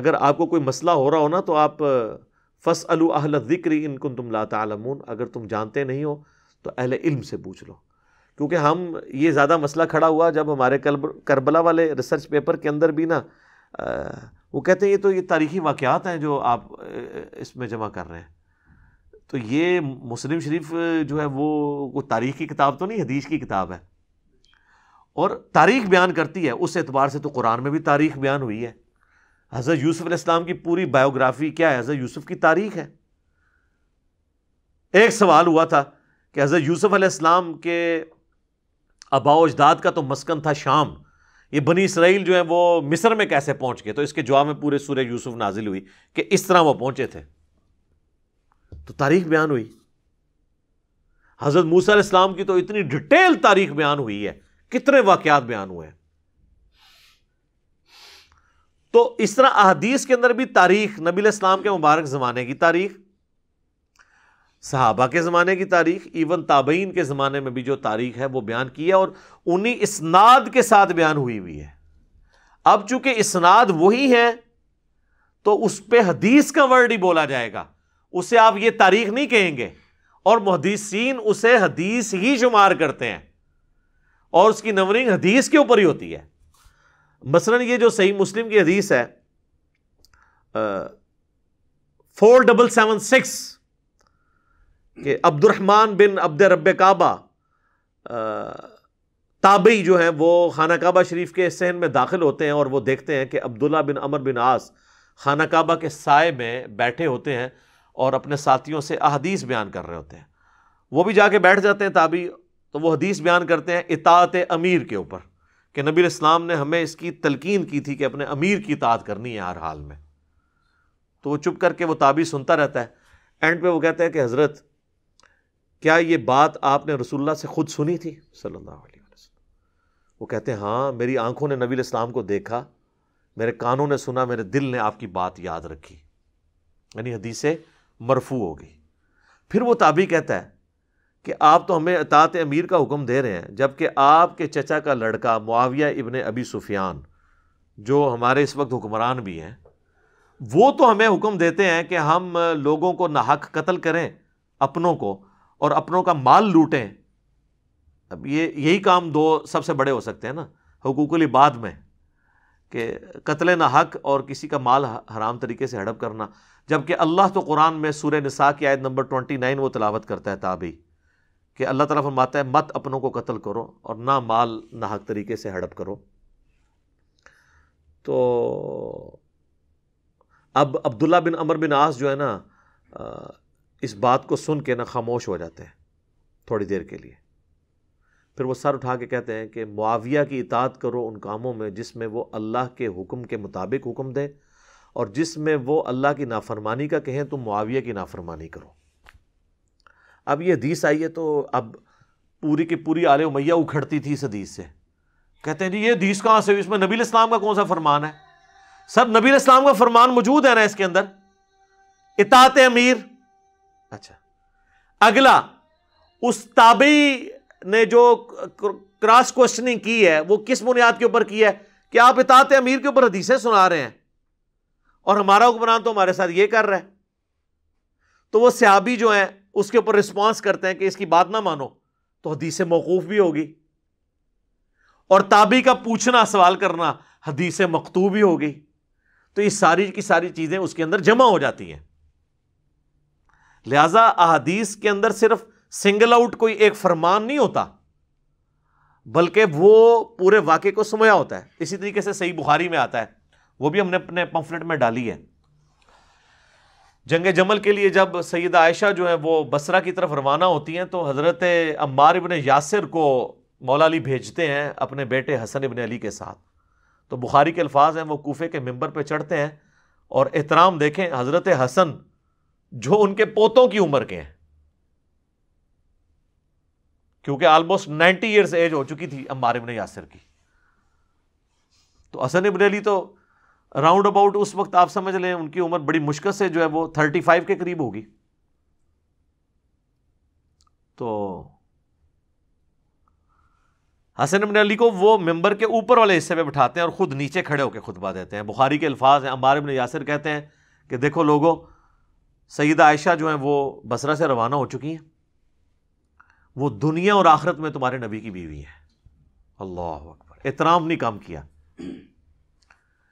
अगर आपको कोई मसला हो रहा हो ना तो आप फ़स अलू अहल ज़िक्र इनकुन तुम ला तमून अगर तुम जानते नहीं हो तो अहल इल्म से पूछ लो क्योंकि हम ये ज़्यादा मसला खड़ा हुआ जब हमारे करब, करबला वाले रिसर्च पेपर के अंदर भी ना वो कहते हैं ये तो ये तारीखी वाक़ात हैं जो आप इसमें जमा कर रहे हैं तो ये मुस्लिम शरीफ जो है वो वो तारीख की किताब तो नहीं हदीस की किताब है और तारीख बयान करती है उस एतबार से तो कुरान में भी तारीख बयान हुई है हज़रत यूसुफ इस्लाम की पूरी बायोग्राफी क्या है हज़रत यूसुफ की तारीख है एक सवाल हुआ था कि हज़रत यूसुफ इस्लाम के अबाओ अजदाद का तो मस्कन था शाम ये बनी इसराइल जो है वो मिस्र में कैसे पहुंच गए तो इसके जवाब में पूरे सूर्य यूसुफ नाजिल हुई कि इस तरह वो पहुंचे थे तो तारीख बयान हुई हज़रत मूसा इस्लाम की तो इतनी डिटेल तारीख बयान हुई है कितने वाक़ात बयान हुए हैं तो इस तरह अहदीस के अंदर भी तारीख नबी इस्लाम के मुबारक ज़माने की तारीख सहाबा के ज़माने की तारीख इवन ताबीन के ज़माने में भी जो तारीख है वो बयान की है और उन्हीं इसनाद के साथ बयान हुई हुई है अब चूंकि इसनाद वही है तो उस पर हदीस का वर्ड ही बोला जाएगा उसे आप ये तारीख नहीं कहेंगे और मुहदसिन उसे हदीस ही शुमार करते हैं और उसकी नवरिंग हदीस के ऊपर ही होती है मसलन ये जो सही मुस्लिम की हदीस है फोर डबल सेवन सिक्स के अब्दुलरहमान बिन अब्द रब काबा ताबई जो है वो खाना काबा शरीफ के सहन में दाखिल होते हैं और वो देखते हैं कि अब्दुल्ला बिन अमर बिन आस खाना काबा के साय में बैठे होते हैं और अपने साथियों से अदीस बयान कर रहे होते हैं वो भी जाके बैठ जाते हैं ताबी तो वो हदीस बयान करते हैं इतात अमीर के ऊपर कि नबी इस्लाम ने हमें इसकी तलकीन की थी कि अपने अमीर की इताद करनी है हर हाल में तो वो चुप करके वो ताबी सुनता रहता है एंड पे वो कहते हैं कि हज़रत क्या ये बात आपने रसुल्ला से ख़ुद सुनी थी सल्ला वो कहते हैं हाँ मेरी आंखों ने नबी इस्लाम को देखा मेरे कानों ने सुना मेरे दिल ने आपकी बात याद रखी यानी हदीसें मरफू होगी फिर वो ताबी कहता है कि आप तो हमें अतात अमीर का हुक्म दे रहे हैं जबकि आपके चचा का लड़का मुआविया इबन अबी सुफियान जो हमारे इस वक्त हुक्मरान भी हैं वो तो हमें हुक्म देते हैं कि हम लोगों को नाहक कत्ल करें अपनों को और अपनों का माल लूटें अब ये यही काम दो सबसे बड़े हो सकते हैं ना हकूकली बाद में कि कत्ल ना हक और किसी का माल हराम तरीके से हड़प करना जबकि अल्लाह तो कुरान में सूर्य निसा की आयत नंबर ट्वेंटी नाइन वो तलावत करता है ताबी कि अल्लाह ताला फरमाता है मत अपनों को कत्ल करो और ना माल ना हक तरीके से हड़प करो तो अब अब्दुल्ला बिन अमर बिन आस जो है ना इस बात को सुन के ना खामोश हो जाते हैं थोड़ी देर के लिए फिर वो सर उठा के कहते हैं कि मुआविया की इताद करो उन कामों में जिसमें वो अल्लाह के हुक्म के मुताबिक हुक्म दें और जिसमें वो अल्लाह की नाफरमानी का कहें तो मुआविया की नाफरमानी करो अब ये हदीस आई है तो अब पूरी की पूरी आल उमैया उखड़ती थी इस हदीस से कहते हैं जी ये हदीस कहाँ से इसमें नबी इस्लाम का कौन सा फरमान है सर नबी इस्लाम का फरमान मौजूद है ना इसके अंदर इतात अमीर अच्छा अगला उस ताबी ने जो क्रॉस क्वेश्चनिंग की है वो किस बुनियाद के ऊपर की है कि आप इतात अमीर के ऊपर हदीसें सुना रहे हैं और हमारा हुक्मरान तो हमारे साथ ये कर रहा है तो वो सियाबी जो है उसके ऊपर रिस्पॉन्स करते हैं कि इसकी बात ना मानो तो हदीसे मौकूफ भी होगी और ताबी का पूछना सवाल करना हदीसे मकतू भी होगी तो ये सारी की सारी चीज़ें उसके अंदर जमा हो जाती हैं लिहाजा अहादीस के अंदर सिर्फ सिंगल आउट कोई एक फरमान नहीं होता बल्कि वो पूरे वाक्य को समया होता है इसी तरीके से सही बुखारी में आता है वो भी हमने अपने पंफलेट में डाली है जंग जमल के लिए जब सैद आयशा जो है वो बसरा की तरफ रवाना होती हैं तो हज़रत अम्मार इबन यासिर को मौला अली भेजते हैं अपने बेटे हसन इबन अली के साथ तो बुखारी के अल्फाज हैं वो कोफे के मंबर पर चढ़ते हैं और एहतराम देखें हज़रत हसन जो उनके पोतों की उम्र के हैं क्योंकि आलमोस्ट नाइन्टी ईयर्स एज हो चुकी थी अम्मार इबन यासिर की तो हसन इबन अली तो राउंड अबाउट उस वक्त आप समझ लें उनकी उम्र बड़ी मुश्किल से जो है वो थर्टी फाइव के करीब होगी तो हसन अमिन अली को वो मेंबर के ऊपर वाले हिस्से में बिठाते हैं और ख़ुद नीचे खड़े होकर खुतबा देते हैं बुखारी के अल्फाज हैं अम्बार इबन यासर कहते हैं कि देखो लोगो सईद आयशा जो है वो बसरा से रवाना हो चुकी हैं वो दुनिया और आखरत में तुम्हारे नबी की बीवी है अल्लाह अकबर एहतराम नहीं काम किया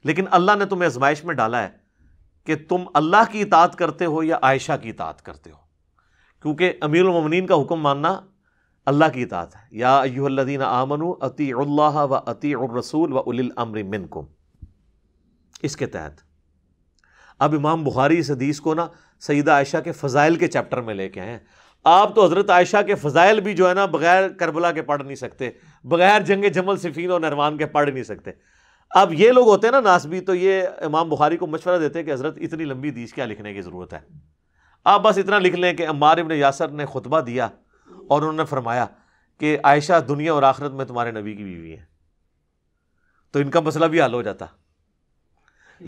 लेकिन अल्लाह ने तुम्हें आजमाइश में डाला है कि तुम अल्लाह की इतात करते हो या आयशा की इतात करते हो क्योंकि अमीर ममनिन का हुक्म मानना अल्लाह की इतात है या अयुल्लदीन आमनु अति अल्लाह व अति रसूल व उल अमर मिनकुम इसके तहत अब इमाम बुखारी इस हदीस को ना सईद आयशा के फ़ज़ाइल के चैप्टर में लेके आए आप तो हज़रत आयशा के फ़ज़ाइल भी जो है ना बग़ैर करबला के पढ़ नहीं सकते बग़ैर जंग जमल सिफीन और नरवान के पढ़ नहीं सकते अब ये लोग होते हैं ना नासबी तो ये इमाम बुखारी को मशवरा देते हैं कि हज़रत इतनी लंबी दीज क्या लिखने की ज़रूरत है आप बस इतना लिख लें कि अम्मार इबन यासर ने खुतबा दिया और उन्होंने फरमाया कि आयशा दुनिया और आखिरत में तुम्हारे नबी की बीवी है तो इनका मसला भी हल हो जाता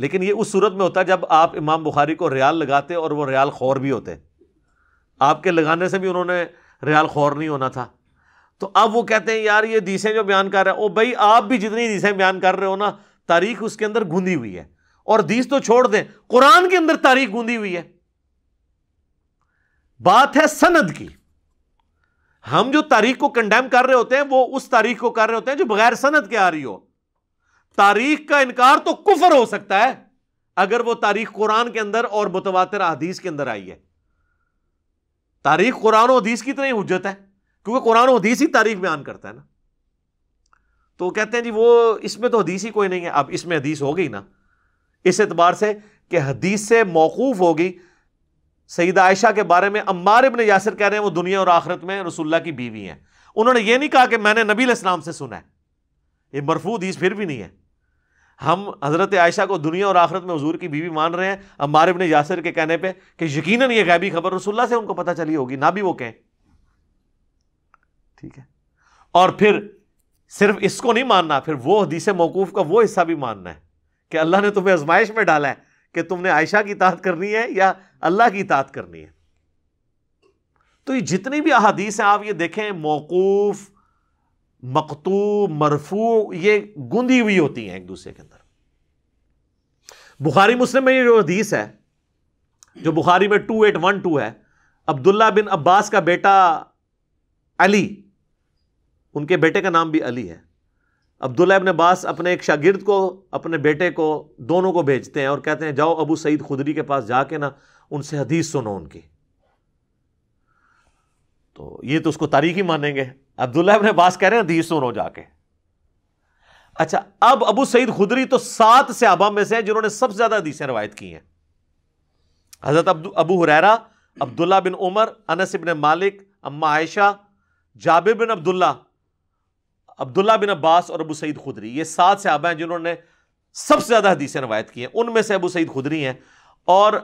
लेकिन ये उस सूरत में होता जब आप इमाम बुखारी को रियाल लगाते और वो रियाल खौर भी होते आपके लगाने से भी उन्होंने रियाल खौर नहीं होना था तो अब वो कहते हैं यार ये हदीसें जो बयान कर रहे हैं ओ भाई आप भी जितनी हदीसें बयान कर रहे हो ना तारीख उसके अंदर गूंधी हुई है और दीस तो छोड़ दें कुरान के अंदर तारीख गूंधी हुई है बात है सनद की हम जो तारीख को कंडेम कर रहे होते हैं वो उस तारीख को कर रहे होते हैं जो बगैर सनद के आ रही हो तारीख का इनकार तो कुफर हो सकता है अगर वो तारीख कुरान के अंदर और मुतवातर हदीस के अंदर आई है तारीख कुरान और हदीस की तरह ही हजत है क्योंकि कुरान हदीस ही तारीफ बयान करता है ना तो कहते हैं जी वो इसमें तो हदीस ही कोई नहीं है अब इसमें हदीस हो गई ना इस एतबार से कि हदीस से मौकूफ़ होगी सईद आयशा के बारे में अम्मार इबन यासर कह रहे हैं वो दुनिया और आखरत में रसुल्ला की बीवी हैं उन्होंने ये नहीं कहा कि मैंने नबी इस्लाम से सुना है ये मरफू हदीस फिर भी नहीं है हम हज़रत आयशा को दुनिया और आखरत में हजूर की बीवी मान रहे हैं अम्मार इबन यासर के कहने पर कि यकीन ये गैबी खबर रसुल्ला से उनको पता चली होगी ना भी वो कहें ठीक है और फिर सिर्फ इसको नहीं मानना फिर वो हदीसे मौकूफ़ का वो हिस्सा भी मानना है कि अल्लाह ने तुम्हें आजमाइश में डाला है कि तुमने आयशा की तात करनी है या अल्लाह की तात करनी है तो ये जितनी भी अहादीस हैं आप ये देखें मौकूफ़ मकतू मरफू ये गूंदी हुई होती हैं एक दूसरे के अंदर बुखारी मुस्लिम में ये जो हदीस है जो बुखारी में टू एट वन टू है अब्दुल्ला बिन अब्बास का बेटा अली उनके बेटे का नाम भी अली है अब्दुल्ला इबन अब्बास अपने एक शागिर्द को अपने बेटे को दोनों को भेजते हैं और कहते हैं जाओ अबू सईद खुदरी के पास जाके ना उनसे हदीस सुनो उनकी तो ये तो उसको तारीख ही मानेंगे अब्दुल्ला इबन अब्बास कह रहे हैं हदीस सुनो जाके अच्छा अब अबू सईद खुदरी तो सात सहाबा में से हैं जिन्होंने सबसे ज़्यादा हदीसें रवायत की हैं हज़रत अब अबू हुरैरा अब्दुल्ला बिन उमर अनस बिन मालिक अम्मा आयशा जाबिर बिन अब्दुल्ला अब्दुल्ला बिन अब्बास और अबू सईद खुदरी ये सात सहाबा हैं जिन्होंने सबसे ज़्यादा हदीसें रवायत की हैं उनमें से अबू सईद खुदरी हैं और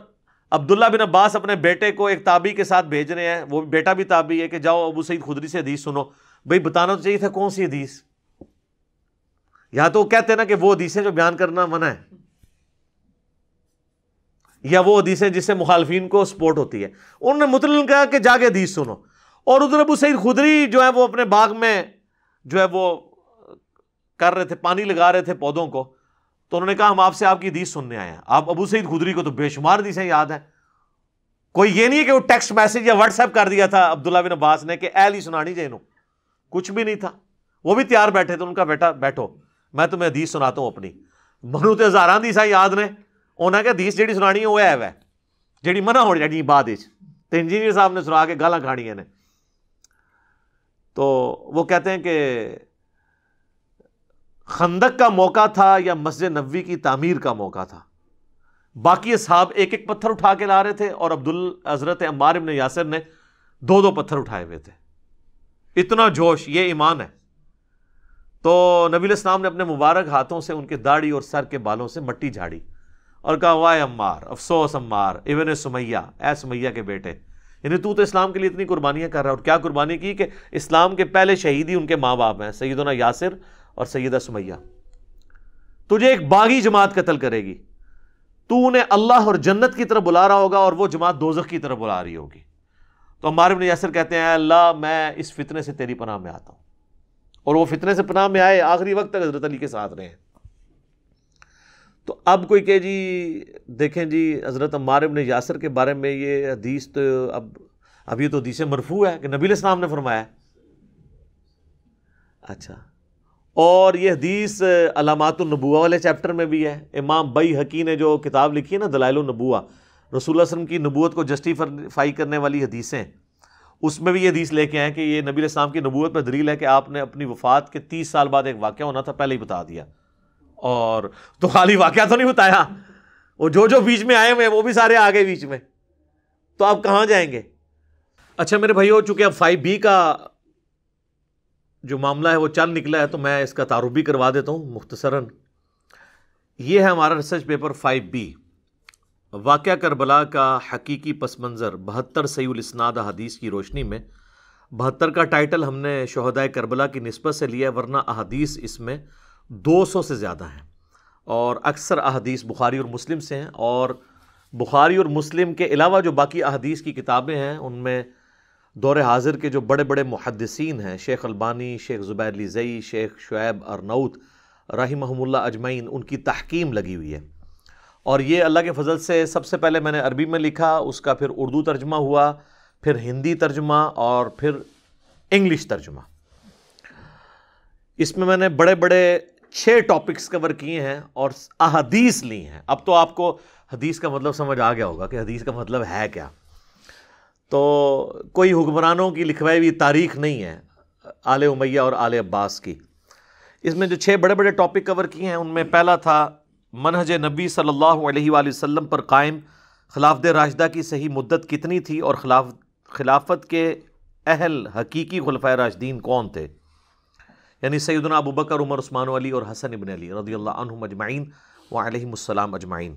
अब्दुल्ला बिन अब्बास अपने बेटे को एक ताबी के साथ भेज रहे हैं वो बेटा भी ताबी है कि जाओ अबू सईद खुदरी से हदीस सुनो भाई बताना तो चाहिए था कौन सी हदीस या तो कहते हैं ना कि वो है जो बयान करना मना है या वो है जिससे मुखालफी को सपोर्ट होती है उन्होंने मुतल कहा कि जाके हदीस सुनो और उधर अबू सईद खुदरी जो है वो अपने बाग में जो है वो कर रहे थे पानी लगा रहे थे पौधों को तो उन्होंने कहा हम आपसे आपकी हदीस सुनने आए हैं आप अबू सईद खुदरी को तो बेशुमार हदीसें याद है कोई ये नहीं है कि वो टेक्स्ट मैसेज या व्हाट्सएप कर दिया था अब्दुल्ला बिन अब्बास ने कि ऐली सुनानी सुनानी इन्हों कुछ भी नहीं था वो भी तैयार बैठे थे उनका बेटा बैठो मैं तुम्हें हदीस सुनाता हूँ अपनी मनु तो हज़ारा हदीसा याद ने उन्हें क्या हदीस जी सुनानी है वो है वह जी मना हो जानी बाद इंजीनियर साहब ने सुना के गाला खानिया ने तो वो कहते हैं कि खंदक का मौका था या मस्जिद नबी की तामीर का मौका था बाकी साहब एक एक पत्थर उठा के ला रहे थे और अब्दुल हजरत अम्बार इबन यासर ने दो दो पत्थर उठाए हुए थे इतना जोश ये ईमान है तो नबील इस्लाम ने अपने मुबारक हाथों से उनके दाढ़ी और सर के बालों से मट्टी झाड़ी और कहा वाह अम्बार अफसोस अम्मार इबन सुमैया ए सुमैया के बेटे यानी तू तो इस्लाम के लिए इतनी कुर्बानियाँ कर रहा है और क्या कुर्बानी की कि इस्लाम के पहले शहीद ही उनके माँ बाप हैं सैदना यासिर और सैदा सुमैया तुझे एक बागी जमात कत्ल करेगी तू उन्हें अल्लाह और जन्नत की तरफ बुला रहा होगा और वह जमात दोजख की तरफ बुला रही होगी तो हमारे यासर कहते हैं अल्लाह मैं इस फितने से तेरी पनाह में आता हूँ और वह फितने से पनाह में आए आखिरी वक्त तक हज़रत अली के साथ रहे हैं तो अब कोई कहे जी देखें जी हज़रत अम्मार इबन यासर के बारे में ये हदीस तो अब अब ये तो हदीस मरफू है कि नबी इस्लाम ने फरमाया अच्छा और ये हदीस अलामतुलनबुआ वाले चैप्टर में भी है इमाम बई हकी ने जो किताब लिखी है ना दलाइलनबुआ रसूल वसम की नबूत को जस्टिफाई करने वाली हदीसें उसमें भी ये हदीस लेके आए कि ये नबी इस्लाम की नबूत पर दलील है कि आपने अपनी वफात के तीस साल बाद एक वाक़ होना था पहले ही बता दिया और तो खाली वाक्य तो नहीं बताया वो जो जो बीच में आए हुए वो भी सारे आ गए बीच में तो आप कहाँ जाएंगे अच्छा मेरे भाई हो चूंकि अब फाइव बी का जो मामला है वो चल निकला है तो मैं इसका तारुफ भी करवा देता हूँ मुख्तसरन ये है हमारा रिसर्च पेपर फाइव बी वाक़ करबला का हकीकी पस मंज़र बहत्तर सईलस्नाद अदीस की रोशनी में बहत्तर का टाइटल हमने शहदाय करबला की नस्बत से लिया वरना अहदीस इसमें दो सौ से ज़्यादा हैं और अक्सर अहदीस बुखारी और मुस्लिम से हैं और बुखारी और मुस्लिम के अलावा जो बाकी अहदीस की किताबें हैं उनमें दौर हाजिर के जो बड़े बड़े मुहदसिन हैं शेख अलबानी शेख ज़ुबैर लिजई शेख शुएब अरनौत महमूल अजमैन उनकी तहकीम लगी हुई है और ये अल्लाह के फजल से सबसे पहले मैंने अरबी में लिखा उसका फिर उर्दू तर्जमा हुआ फिर हिंदी तर्जमा और फिर इंग्लिश तर्जमा इसमें मैंने बड़े बड़े छः टॉपिक्स कवर किए हैं और अहदीस ली हैं अब तो आपको हदीस का मतलब समझ आ गया होगा कि हदीस का मतलब है क्या तो कोई हुक्मरानों की लिखवाई हुई तारीख नहीं है आले उमैया और आले अब्बास की इसमें जो छः बड़े बड़े टॉपिक कवर किए हैं उनमें पहला था मनहज नबी सल्लल्लाहु अलैहि वसल्लम पर कायम खिलाफद राशदा की सही मुद्दत कितनी थी और खिलाफ खिलाफत के अहल हकीकी खलफ़ राशदीन कौन थे यानी सईदना अबू बकर उमर उस्मान अली और हसन इबन अली रदी अल्लाह अजमाइन वालम अजमाइन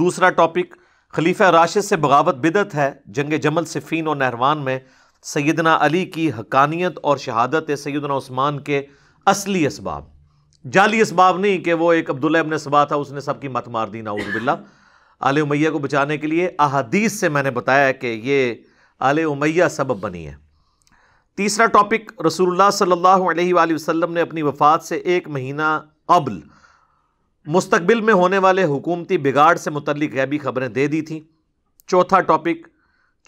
दूसरा टॉपिक खलीफा राशिद से बगावत बिदत है जंग जमल सिफ़ीन और नहरवान में सैदना अली की हकानियत और शहादत सैदना उस्मान के असली इसबाब जाली इसबाब नहीं कि वो एक अब्दुल्ला इबन सबा था उसने सबकी मत मार दी नाउजबिल्ला आल उमैया को बचाने के लिए अहादीस से मैंने बताया कि ये आल उमैया सबब बनी है तीसरा टॉपिक रसूलुल्लाह सल्लल्लाहु अलैहि वसल्लम ने अपनी वफ़ात से एक महीना अबल मुस्तबिल में होने वाले हुकूमती बिगाड़ से मुतल गैबी ख़बरें दे दी थी चौथा टॉपिक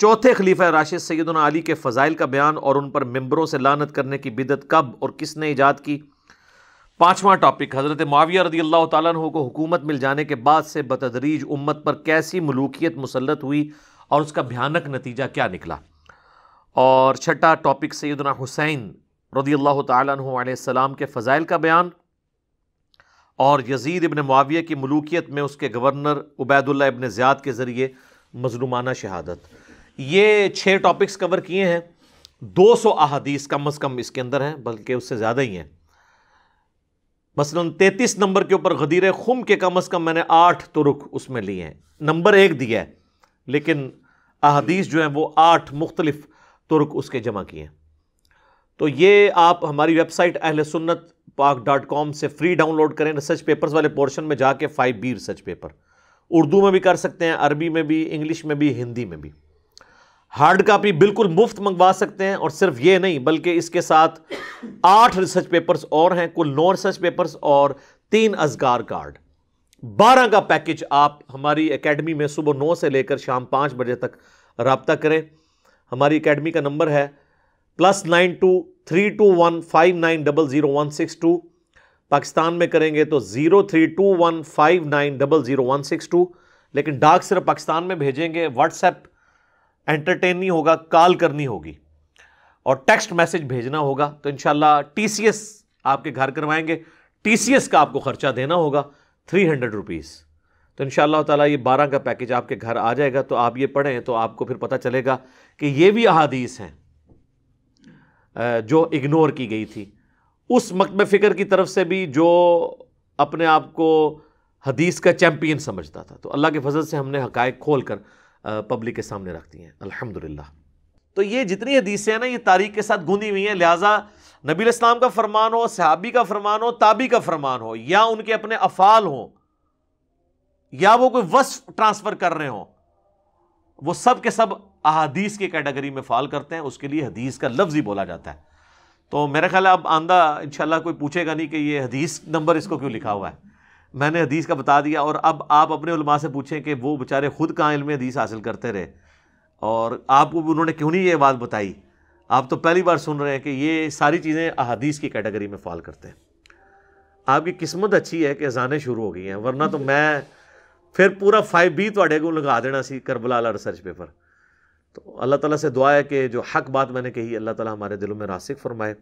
चौथे खलीफा राशिद सैदना अली के फ़ज़ाइल का बयान और उन पर मम्बरों से लानत करने की बिदत कब और किसने ईजाद की पाँचवा टॉपिक हज़रत माविया रदी अल्लाह तु को हुकूमत मिल जाने के बाद से बतदरीज उम्मत पर कैसी मलूकियत मुसलत हुई और उसका भयानक नतीजा क्या निकला और छठा टॉपिक सैदना हुसैन रदी अल्लाह तसलाम के फ़ज़ाइल का बयान और यजीद इबन माविया की मलूकियत में उसके गवर्नर उबैदुल्ला इबन ज़्याद के ज़रिए मजलूमाना शहादत ये छः टॉपिक्स कवर किए हैं दो सौ अहादीस कम अज़ कम इसके अंदर हैं बल्कि उससे ज़्यादा ही हैं मसलन तैतीस नंबर के ऊपर गदीर खुम के कम अज़ कम मैंने आठ तुरुक तो उसमें लिए हैं नंबर एक दिया है लेकिन अहदीस जो हैं वो आठ मुख्तलफ तुर्क उसके जमा किए तो ये आप हमारी website Ahl Sunnat Pak dot com से फ्री डाउनलोड करें रिसर्च पेपर्स वाले पोर्शन में जाके five B research paper Urdu में भी कर सकते हैं अरबी में भी इंग्लिश में भी हिंदी में भी हार्ड कापी बिल्कुल मुफ्त मंगवा सकते हैं और सिर्फ ये नहीं बल्कि इसके साथ आठ रिसर्च पेपर्स और हैं कुल नौ रिसर्च पेपर्स और तीन अजगार कार्ड बारह का पैकेज आप हमारी एकेडमी में सुबह नौ से लेकर शाम पाँच बजे तक रबता करें हमारी अकेडमी का नंबर है plus nine two three two one five nine double zero one six two Pakistan में करेंगे तो zero three two one five nine double zero one six two लेकिन डाक सिर्फ पाकिस्तान में भेजेंगे व्हाट्सएप एंटरटेन नहीं होगा कॉल करनी होगी और टेक्स्ट मैसेज भेजना होगा तो इनशाला टी आपके घर करवाएंगे टी का आपको खर्चा देना होगा थ्री हंड्रेड रुपीज़ तो इन ताला ये बारह का पैकेज आपके घर आ जाएगा तो आप ये पढ़ें तो आपको फिर पता चलेगा कि ये भी अहादीस हैं जो इग्नोर की गई थी उस मकब फ़िक्र की तरफ से भी जो अपने आप को हदीस का चैम्पियन समझता था तो अल्लाह के फजल से हमने हक़ खोल कर पब्लिक के सामने रख दिए हैं अल्हम्दुलिल्लाह तो ये जितनी हदीसें हैं ना ये तारीख के साथ गूंदी हुई हैं लिहाजा नबी इस्लाम का फरमान हो सहाबी का फरमान हो ताबी का फरमान हो या उनके अपने अफ़ाल हों या वो कोई वस्फ ट्रांसफर कर रहे हो वो सब के सब अहादीस की कैटेगरी में फॉल करते हैं उसके लिए हदीस का लफ्ज़ ही बोला जाता है तो मेरा ख्याल है अब आंदा इंशाल्लाह कोई पूछेगा नहीं कि ये हदीस नंबर इसको क्यों लिखा हुआ है मैंने हदीस का बता दिया और अब आप अपने उलमा से पूछें कि वो बेचारे ख़ुद का इलम हदीस हासिल करते रहे और आपको भी उन्होंने क्यों नहीं ये बात बताई आप तो पहली बार सुन रहे हैं कि ये सारी चीज़ें अदीस की कैटेगरी में फ़ॉल करते हैं आपकी किस्मत अच्छी है कि अजानें शुरू हो गई हैं वरना तो मैं ਫਿਰ ਪੂਰਾ 5B ਤੁਹਾਡੇ ਕੋਲ ਲਗਾ ਦੇਣਾ ਸੀ ਕਰਬਲਾ ਵਾਲਾ रिसर्च पेपर तो अल्लाह ताला से दुआ है कि जो हक बात मैंने कही अल्लाह ताला हमारे दिलों में रासिक फरमाए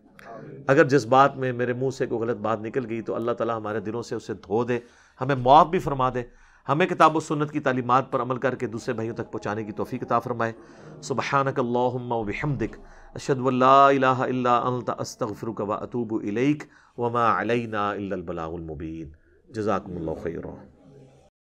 अगर जिस बात में मेरे मुंह से कोई गलत बात निकल गई तो अल्लाह ताला हमारे दिलों से उसे धो दे हमें मुआफ़ भी फरमा दे हमें किताब सुन्नत की तालीमत पर अमल करके दूसरे भाइयों तक पहुँचाने की तोफ़ी किताब फरमाए सुबहानकल्लाहमदिक अशदल्लास्तफ़रुक व अतूब इलैक वमा अलैना इल्लबलामुबीन जजाकम्ल खैर